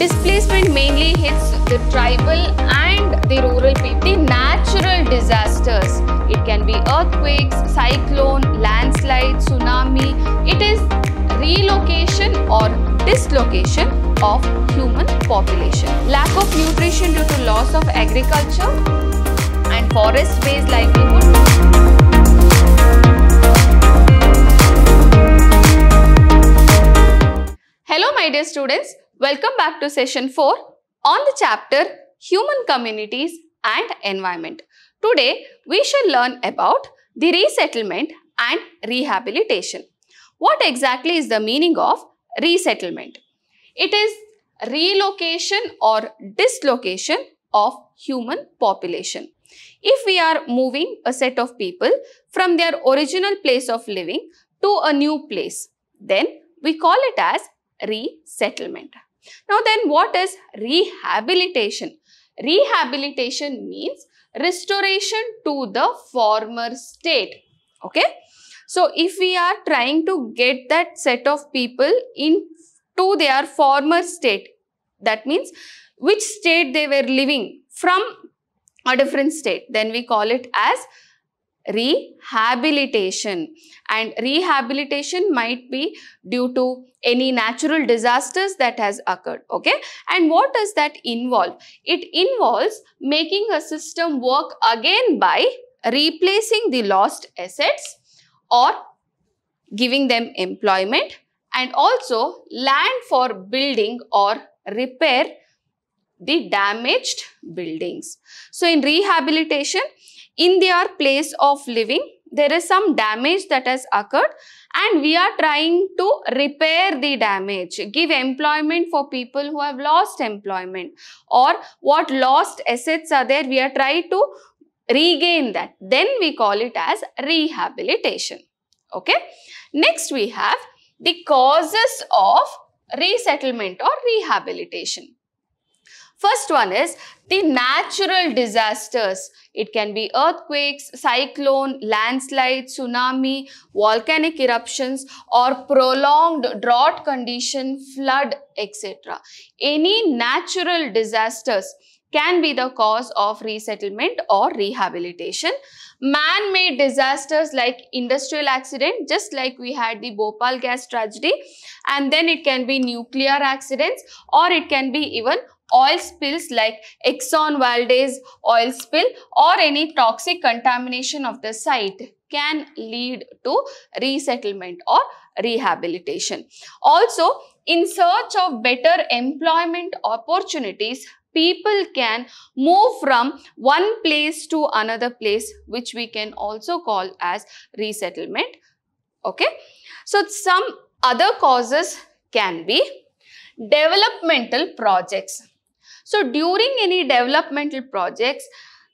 Displacement mainly hits the tribal and the rural people. The natural disasters, it can be earthquakes, cyclone, landslide, tsunami. It is relocation or dislocation of human population. Lack of nutrition due to loss of agriculture and forest-based livelihood. Hello, my dear students. Welcome back to session 4 on the chapter Human Communities and Environment. Today, we shall learn about the resettlement and rehabilitation. What exactly is the meaning of resettlement? It is relocation or dislocation of human population. If we are moving a set of people from their original place of living to a new place, then we call it as resettlement. Now then what is rehabilitation? Rehabilitation means restoration to the former state. Okay. So if we are trying to get that set of people into their former state, that means which state they were living from a different state, then we call it as rehabilitation and rehabilitation might be due to any natural disasters that has occurred okay and what does that involve it involves making a system work again by replacing the lost assets or giving them employment and also land for building or repair the damaged buildings. So, in rehabilitation, in their place of living there is some damage that has occurred and we are trying to repair the damage, give employment for people who have lost employment or what lost assets are there, we are trying to regain that. Then we call it as rehabilitation. Okay. Next we have the causes of resettlement or rehabilitation. First one is the natural disasters. It can be earthquakes, cyclone, landslide, tsunami, volcanic eruptions or prolonged drought condition, flood, etc. Any natural disasters can be the cause of resettlement or rehabilitation. Man-made disasters like industrial accident, just like we had the Bhopal gas tragedy, and then it can be nuclear accidents or it can be even oil spills like Exxon Valdez oil spill or any toxic contamination of the site can lead to resettlement or rehabilitation. Also, in search of better employment opportunities, people can move from one place to another place, which we can also call as resettlement. Okay. So, some other causes can be developmental projects. So during any developmental projects,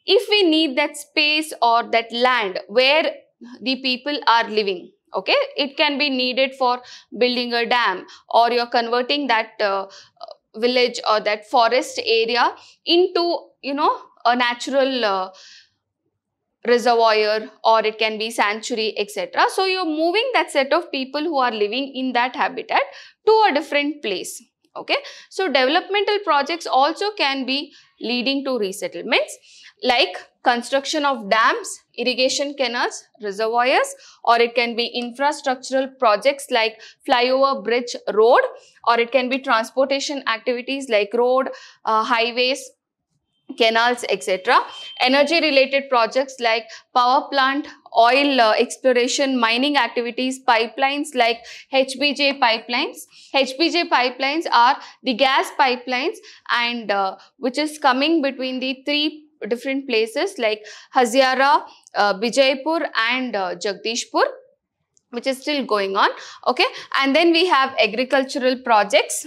if we need that space or that land where the people are living, okay, it can be needed for building a dam or you're converting that uh, village or that forest area into, you know, a natural uh, reservoir or it can be sanctuary etc. So you're moving that set of people who are living in that habitat to a different place okay so developmental projects also can be leading to resettlements like construction of dams irrigation canals reservoirs or it can be infrastructural projects like flyover bridge road or it can be transportation activities like road uh, highways canals, etc. Energy related projects like power plant, oil uh, exploration, mining activities, pipelines like HBJ pipelines. HBJ pipelines are the gas pipelines and uh, which is coming between the three different places like Haziara, uh, Bijaipur and uh, Jagdishpur which is still going on okay and then we have agricultural projects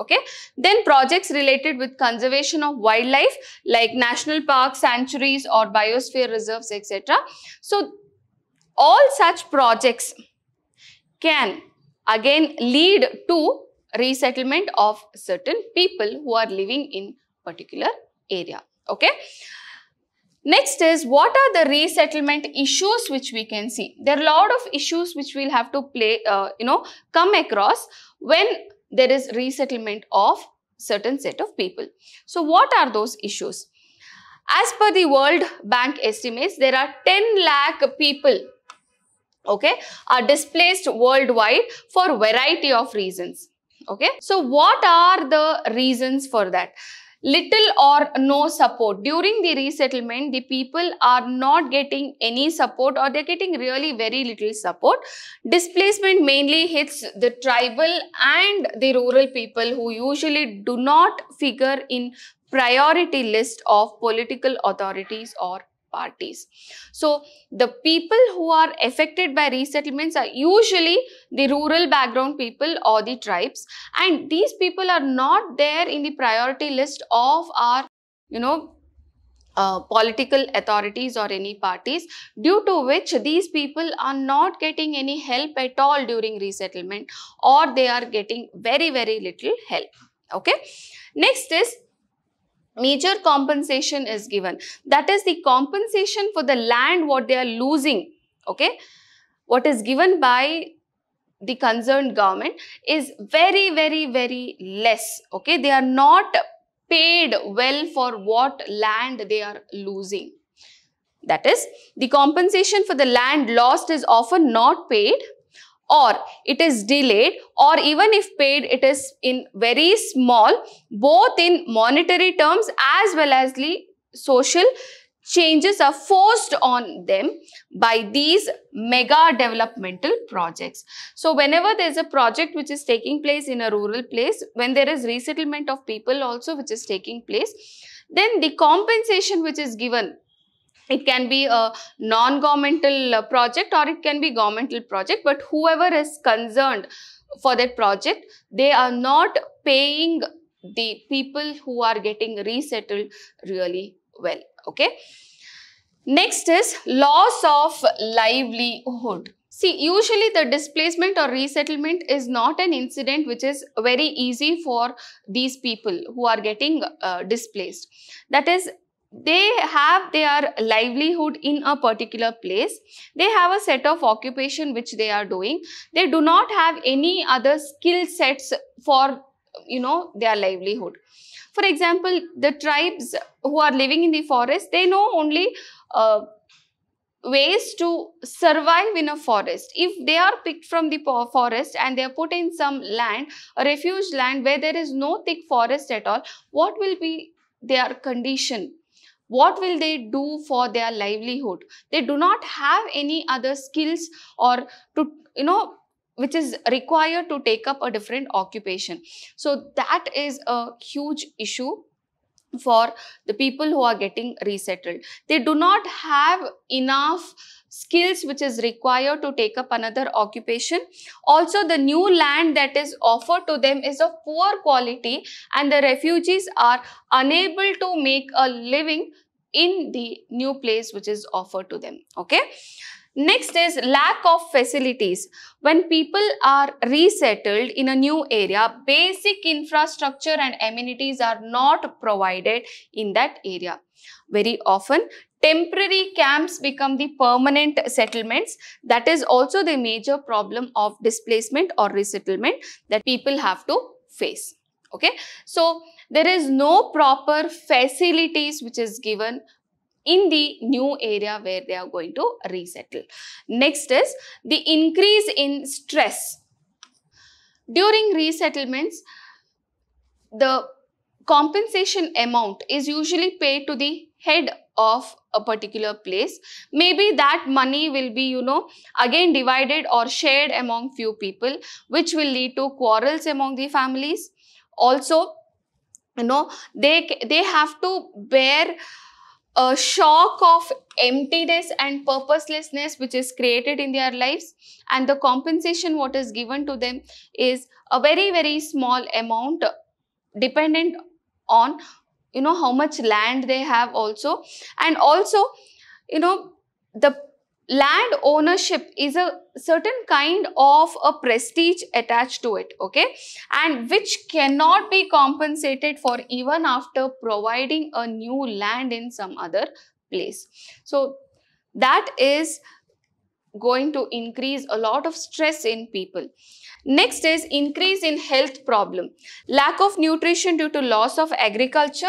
Okay. Then projects related with conservation of wildlife like national parks, sanctuaries or biosphere reserves, etc. So all such projects can again lead to resettlement of certain people who are living in particular area. Okay. Next is what are the resettlement issues which we can see? There are a lot of issues which we'll have to play, uh, you know, come across when there is resettlement of certain set of people. So what are those issues? As per the World Bank estimates, there are 10 lakh people okay are displaced worldwide for variety of reasons okay so what are the reasons for that little or no support. During the resettlement, the people are not getting any support or they're getting really very little support. Displacement mainly hits the tribal and the rural people who usually do not figure in priority list of political authorities or parties. So the people who are affected by resettlements are usually the rural background people or the tribes and these people are not there in the priority list of our you know uh, political authorities or any parties due to which these people are not getting any help at all during resettlement or they are getting very very little help okay next is major compensation is given. That is the compensation for the land what they are losing, okay? What is given by the concerned government is very, very, very less, okay? They are not paid well for what land they are losing. That is, the compensation for the land lost is often not paid or it is delayed or even if paid it is in very small both in monetary terms as well as the social changes are forced on them by these mega developmental projects. So whenever there's a project which is taking place in a rural place, when there is resettlement of people also which is taking place, then the compensation which is given it can be a non-governmental uh, project or it can be governmental project but whoever is concerned for that project they are not paying the people who are getting resettled really well okay next is loss of livelihood See, usually the displacement or resettlement is not an incident which is very easy for these people who are getting uh, displaced. That is, they have their livelihood in a particular place. They have a set of occupation which they are doing. They do not have any other skill sets for, you know, their livelihood. For example, the tribes who are living in the forest, they know only uh, ways to survive in a forest. If they are picked from the forest and they are put in some land, a refuge land where there is no thick forest at all, what will be their condition what will they do for their livelihood? They do not have any other skills or to, you know, which is required to take up a different occupation. So that is a huge issue for the people who are getting resettled. They do not have enough skills which is required to take up another occupation. Also, the new land that is offered to them is of poor quality and the refugees are unable to make a living in the new place which is offered to them. Okay. Next is lack of facilities. When people are resettled in a new area, basic infrastructure and amenities are not provided in that area. Very often, temporary camps become the permanent settlements. That is also the major problem of displacement or resettlement that people have to face. Okay, so there is no proper facilities which is given in the new area where they are going to resettle. Next is the increase in stress. During resettlements, the compensation amount is usually paid to the head of a particular place maybe that money will be you know again divided or shared among few people which will lead to quarrels among the families also you know they they have to bear a shock of emptiness and purposelessness which is created in their lives and the compensation what is given to them is a very very small amount dependent on you know how much land they have also and also you know the land ownership is a certain kind of a prestige attached to it okay and which cannot be compensated for even after providing a new land in some other place so that is going to increase a lot of stress in people Next is increase in health problem. Lack of nutrition due to loss of agriculture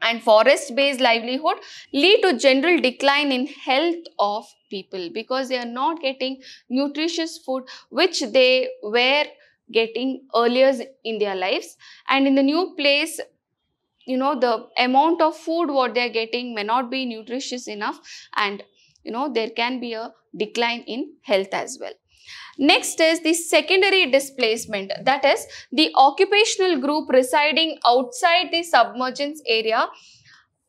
and forest-based livelihood lead to general decline in health of people because they are not getting nutritious food which they were getting earlier in their lives and in the new place you know the amount of food what they are getting may not be nutritious enough and you know there can be a decline in health as well Next is the secondary displacement that is the occupational group residing outside the submergence area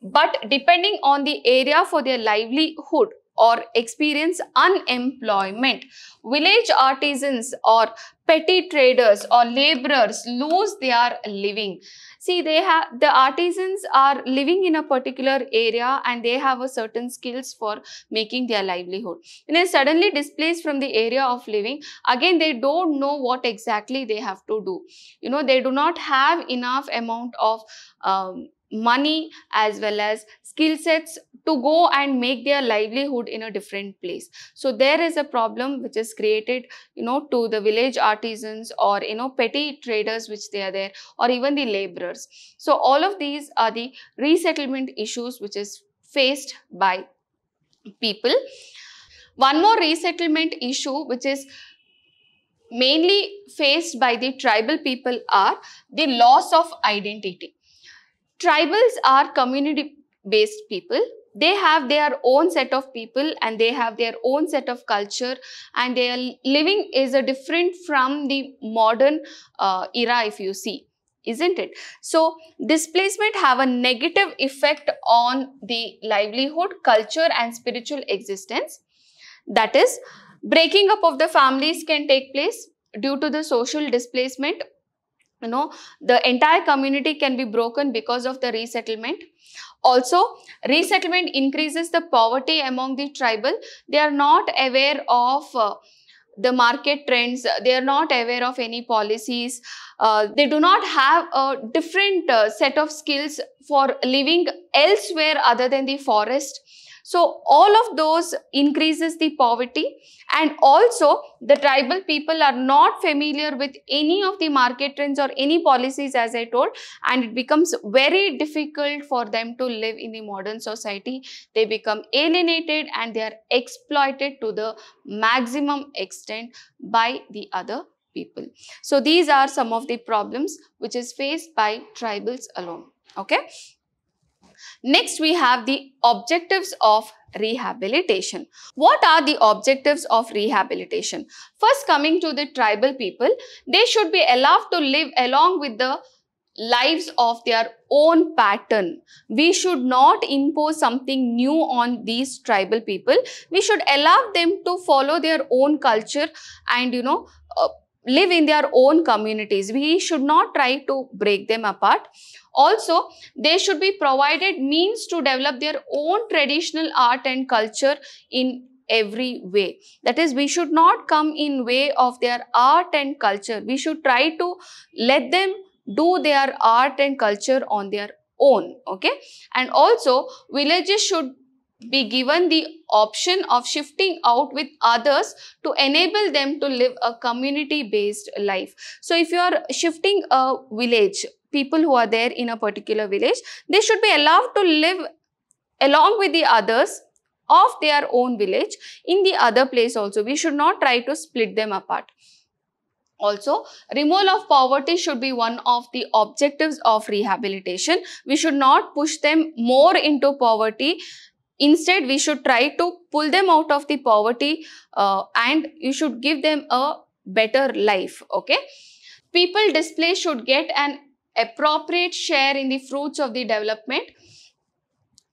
but depending on the area for their livelihood or experience unemployment. Village artisans or petty traders or laborers lose their living. See, they have the artisans are living in a particular area and they have a certain skills for making their livelihood. And then suddenly displaced from the area of living, again they don't know what exactly they have to do. You know, they do not have enough amount of um, money as well as skill sets to go and make their livelihood in a different place so there is a problem which is created you know to the village artisans or you know petty traders which they are there or even the laborers so all of these are the resettlement issues which is faced by people one more resettlement issue which is mainly faced by the tribal people are the loss of identity Tribals are community-based people. They have their own set of people and they have their own set of culture and their living is a different from the modern uh, era if you see isn't it? So displacement have a negative effect on the livelihood, culture and spiritual existence. That is, breaking up of the families can take place due to the social displacement you know the entire community can be broken because of the resettlement also resettlement increases the poverty among the tribal they are not aware of uh, the market trends they are not aware of any policies uh, they do not have a different uh, set of skills for living elsewhere other than the forest so all of those increases the poverty and also the tribal people are not familiar with any of the market trends or any policies as I told and it becomes very difficult for them to live in the modern society. They become alienated and they are exploited to the maximum extent by the other people. So these are some of the problems which is faced by tribals alone. Okay. Next, we have the objectives of rehabilitation. What are the objectives of rehabilitation? First, coming to the tribal people, they should be allowed to live along with the lives of their own pattern. We should not impose something new on these tribal people. We should allow them to follow their own culture and, you know, live in their own communities. We should not try to break them apart. Also, they should be provided means to develop their own traditional art and culture in every way. That is, we should not come in way of their art and culture. We should try to let them do their art and culture on their own okay and also villages should be given the option of shifting out with others to enable them to live a community-based life. So if you are shifting a village, people who are there in a particular village, they should be allowed to live along with the others of their own village in the other place also. We should not try to split them apart. Also, removal of poverty should be one of the objectives of rehabilitation. We should not push them more into poverty Instead, we should try to pull them out of the poverty uh, and you should give them a better life. Okay. People display should get an appropriate share in the fruits of the development.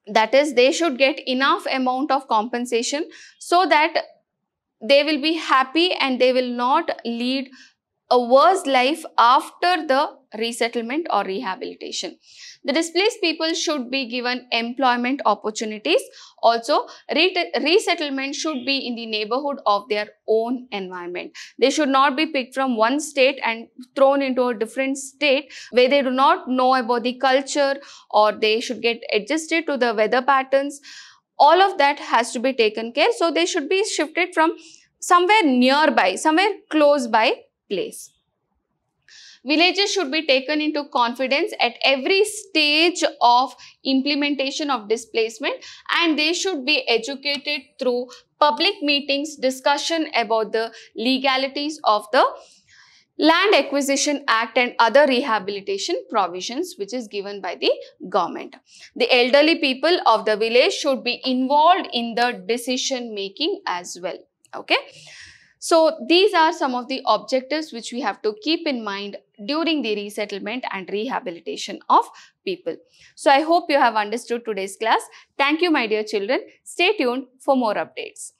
That is, they should get enough amount of compensation so that they will be happy and they will not lead a worse life after the resettlement or rehabilitation. The displaced people should be given employment opportunities. Also, resettlement should be in the neighborhood of their own environment. They should not be picked from one state and thrown into a different state where they do not know about the culture or they should get adjusted to the weather patterns. All of that has to be taken care. So, they should be shifted from somewhere nearby, somewhere close by place. Villages should be taken into confidence at every stage of implementation of displacement and they should be educated through public meetings, discussion about the legalities of the Land Acquisition Act and other rehabilitation provisions which is given by the government. The elderly people of the village should be involved in the decision making as well. Okay. So, these are some of the objectives which we have to keep in mind during the resettlement and rehabilitation of people. So I hope you have understood today's class. Thank you my dear children. Stay tuned for more updates.